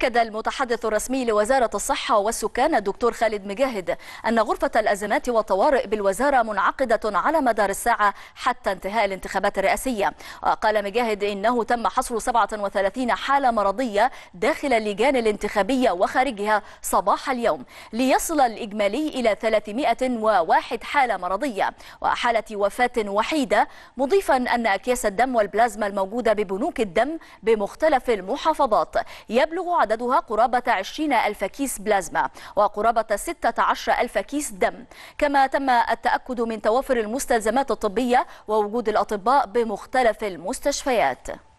أكد المتحدث الرسمي لوزارة الصحة والسكان الدكتور خالد مجاهد أن غرفة الأزمات والطوارئ بالوزارة منعقدة على مدار الساعة حتى انتهاء الانتخابات الرئاسية وقال مجاهد إنه تم حصر 37 حالة مرضية داخل اللجان الانتخابية وخارجها صباح اليوم ليصل الإجمالي إلى 301 حالة مرضية وحالة وفاة وحيدة مضيفا أن أكياس الدم والبلازما الموجودة ببنوك الدم بمختلف المحافظات يبلغ عدد عددها قرابة 20 ألف كيس بلازما وقرابة 16 ألف كيس دم كما تم التأكد من توافر المستلزمات الطبية ووجود الأطباء بمختلف المستشفيات